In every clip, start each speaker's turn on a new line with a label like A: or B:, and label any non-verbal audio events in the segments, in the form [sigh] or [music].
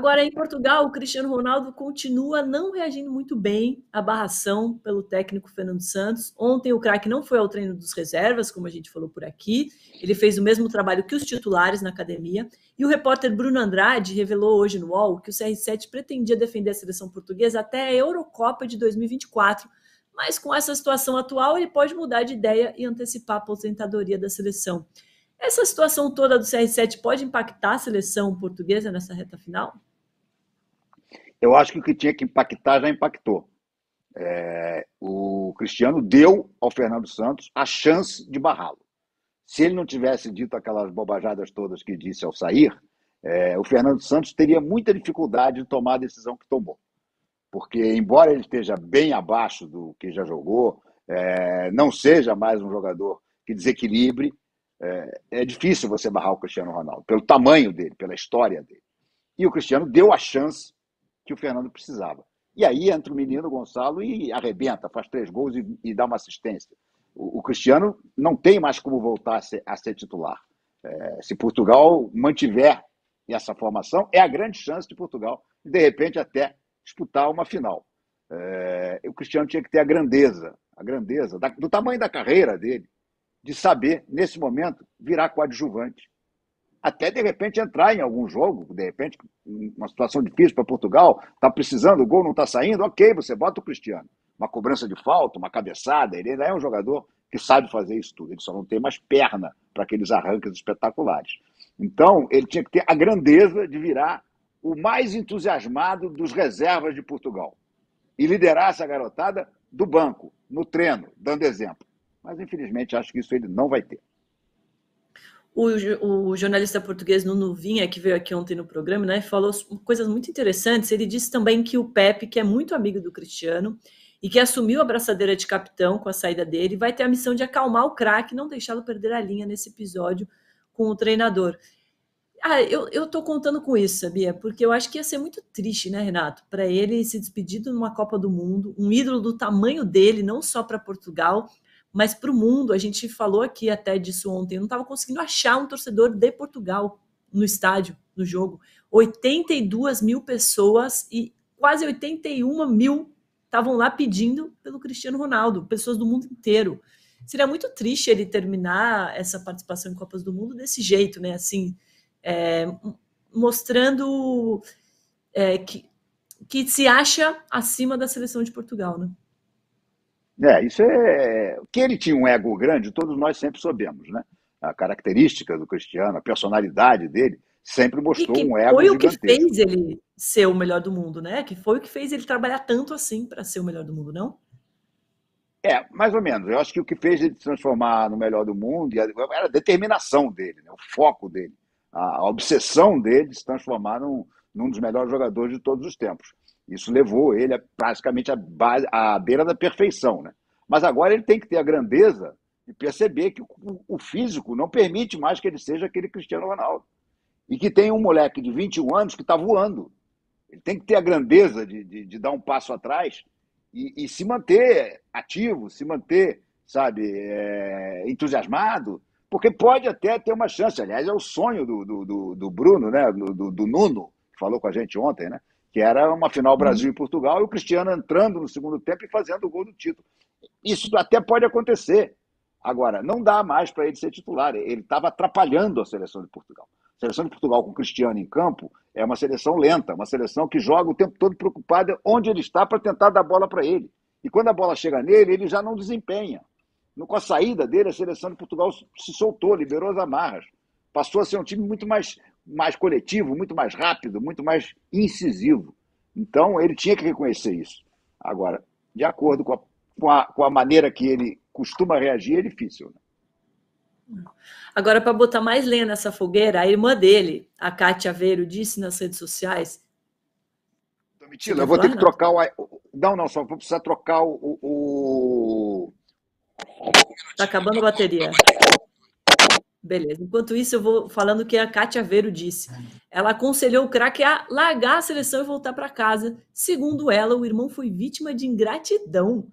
A: Agora, em Portugal, o Cristiano Ronaldo continua não reagindo muito bem à barração pelo técnico Fernando Santos. Ontem, o craque não foi ao treino dos reservas, como a gente falou por aqui. Ele fez o mesmo trabalho que os titulares na academia. E o repórter Bruno Andrade revelou hoje no UOL que o CR7 pretendia defender a seleção portuguesa até a Eurocopa de 2024. Mas com essa situação atual, ele pode mudar de ideia e antecipar a aposentadoria da seleção. Essa situação toda do CR7 pode impactar a seleção portuguesa nessa reta final?
B: Eu acho que o que tinha que impactar já impactou. É, o Cristiano deu ao Fernando Santos a chance de barrá-lo. Se ele não tivesse dito aquelas bobajadas todas que disse ao sair, é, o Fernando Santos teria muita dificuldade de tomar a decisão que tomou. Porque, embora ele esteja bem abaixo do que já jogou, é, não seja mais um jogador que desequilibre, é, é, difícil você barrar o Cristiano Ronaldo, pelo tamanho dele, pela história dele. E o Cristiano deu a chance que o Fernando precisava. E aí entra o menino Gonçalo e arrebenta, faz três gols e, e dá uma assistência. O, o, Cristiano não tem mais como voltar a ser, a ser titular. É, se Portugal mantiver essa formação, é a grande chance de Portugal, de repente, até disputar uma final. É, o Cristiano tinha que ter a grandeza, a grandeza da, do tamanho da carreira dele, de saber, nesse momento, virar coadjuvante até de repente entrar em algum jogo, de repente, uma situação difícil para Portugal, está precisando, o gol não está saindo, ok, você bota o Cristiano. Uma cobrança de falta, uma cabeçada, ele ainda é um jogador que sabe fazer isso tudo, ele só não tem mais perna para aqueles arranques espetaculares. Então, ele tinha que ter a grandeza de virar o mais entusiasmado dos reservas de Portugal e liderar essa garotada do banco, no treino, dando exemplo. Mas, infelizmente, acho que isso ele não vai ter
A: o, o jornalista português Nuno Vinha, que veio aqui ontem no programa, né, falou coisas muito interessantes. Ele disse também que o Pepe, que é muito amigo do Cristiano e que assumiu a braçadeira de capitão com a saída dele, vai ter a missão de acalmar o craque, não deixá-lo perder a linha nesse episódio com o treinador. Ah, eu, eu tô contando com isso, sabia? Porque eu acho que ia ser muito triste, né, Renato? Para ele se despedir numa Copa do Mundo, um ídolo do tamanho dele, não só para Portugal, mas para o mundo, a gente falou aqui até disso ontem, eu não estava conseguindo achar um torcedor de Portugal no estádio, no jogo. 82 mil pessoas e quase 81 mil estavam lá pedindo pelo Cristiano Ronaldo, pessoas do mundo inteiro. Seria muito triste ele terminar essa participação em Copas do Mundo desse jeito, né? Assim, é, mostrando é, que, que se acha acima da seleção de Portugal, né?
B: É, isso é, é. Que ele tinha um ego grande, todos nós sempre soubemos, né? A característica do Cristiano, a personalidade dele, sempre mostrou um ego foi gigantesco. Foi o que fez ele
A: ser o melhor do mundo, né? Que foi o que fez ele trabalhar tanto assim para ser o melhor do mundo, não?
B: É, mais ou menos. Eu acho que o que fez ele se transformar no melhor do mundo era a determinação dele, né? o foco dele, a obsessão dele de se transformar num, num dos melhores jogadores de todos os tempos. Isso levou ele a, praticamente à, beira da perfeição. Né? Mas agora ele tem que ter a grandeza e perceber que o, o físico não permite mais que ele seja aquele Cristiano Ronaldo. E que tem um moleque de 21 anos que está voando. Ele tem que ter a grandeza de, de, de dar um passo atrás e, e, se manter ativo, se manter, sabe, é, entusiasmado, porque pode até ter uma chance. Aliás, é o sonho do, do, do, do Bruno, né? Do, do, do Nuno, que falou com a gente ontem, né? que era uma final hum. Brasil e Portugal, e o Cristiano entrando no segundo tempo e fazendo o gol do título. Isso até pode acontecer. Agora, não dá mais para ele ser titular. Ele estava atrapalhando a seleção de Portugal. A seleção de Portugal com o Cristiano em campo é uma seleção lenta, uma seleção que joga o tempo todo preocupada onde ele está para tentar dar bola para ele. E quando a bola chega nele, ele já não desempenha. Com a saída dele, a seleção de Portugal se soltou, liberou as amarras. Passou a ser um time muito mais mais coletivo, muito mais rápido, muito mais incisivo. Então, ele tinha que reconhecer isso. Agora, de acordo com a, com a, com a maneira que ele costuma reagir, é difícil.
A: Né? Agora, para botar mais lenha nessa fogueira, a irmã dele, a Cátia Aveiro, disse nas redes sociais.
B: Domitila, eu vou ter que trocar o. Não, não, só vou precisar trocar o... o... Tá acabando a bateria. Tá
A: Beleza. Enquanto isso, eu vou falando o que a Kátia Veiro disse. Ela aconselhou o craque a largar a seleção e voltar para casa. Segundo ela, o irmão foi vítima de ingratidão.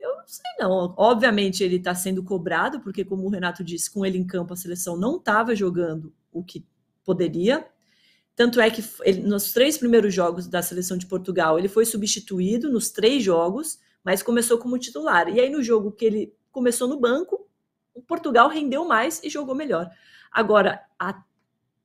A: Eu não sei, não. Obviamente, ele está sendo cobrado, porque, como o Renato disse, com ele em campo, a seleção não estava jogando o que poderia. Tanto é que ele, nos três primeiros jogos da seleção de Portugal, ele foi substituído nos três jogos, mas começou como titular. E aí, no jogo que ele começou no banco, o Portugal rendeu mais e jogou melhor. Agora, a,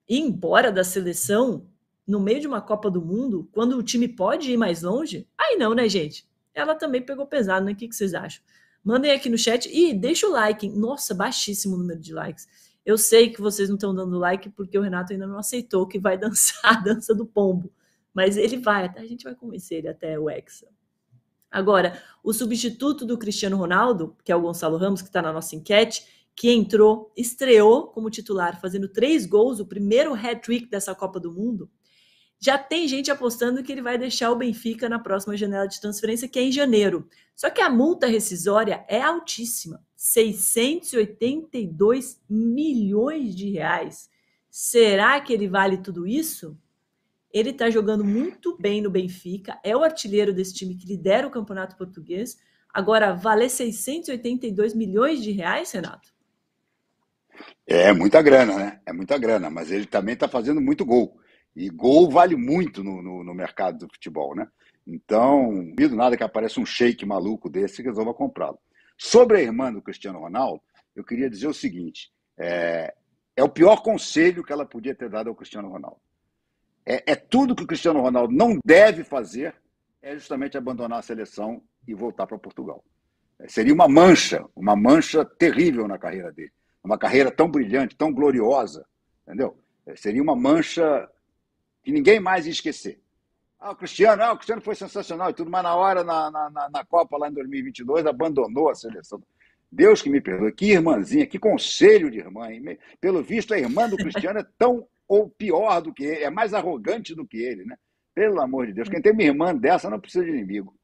A: ir embora da seleção no meio de uma Copa do Mundo, quando o time pode ir mais longe, aí não, né, gente? Ela também pegou pesado, né? O que, que vocês acham? Mandem aqui no chat e deixa o like. Nossa, baixíssimo número de likes. Eu sei que vocês não estão dando like porque o Renato ainda não aceitou que vai [laughs] dançar a dança do pombo. Mas ele vai, a gente vai convencer ele até o Hexa. Agora, o substituto do Cristiano Ronaldo, que é o Gonçalo Ramos, que está na nossa enquete, que entrou, estreou como titular, fazendo três gols, o primeiro hat-trick dessa Copa do Mundo, já tem gente apostando que ele vai deixar o Benfica na próxima janela de transferência, que é em janeiro. Só que a multa rescisória é altíssima, 682 milhões de reais. Será que ele vale tudo isso? Ele está jogando muito bem no Benfica, é o artilheiro desse time que lidera o campeonato português. Agora, vale 682 milhões de reais, Renato?
B: É muita grana, né? É muita grana, mas ele também está fazendo muito gol. E gol vale muito no, no, no mercado do futebol, né? Então, não do nada que aparece um shake maluco desse e resolva comprá-lo. Sobre a irmã do Cristiano Ronaldo, eu queria dizer o seguinte: é, é o pior conselho que ela podia ter dado ao Cristiano Ronaldo. É, é tudo que o Cristiano Ronaldo não deve fazer é justamente abandonar a seleção e voltar para Portugal. É, seria uma mancha, uma mancha terrível na carreira dele. Uma carreira tão brilhante, tão gloriosa, entendeu? É, seria uma mancha que ninguém mais ia esquecer. Ah, o Cristiano, ah, o Cristiano foi sensacional e tudo, mas na hora, na, na, na Copa lá em 2022, abandonou a seleção. Deus que me perdoe, que irmãzinha, que conselho de irmã. Hein? Pelo visto, a irmã do Cristiano é tão ou pior do que ele, é mais arrogante do que ele, né? Pelo amor de Deus, quem tem uma irmã dessa não precisa de inimigo.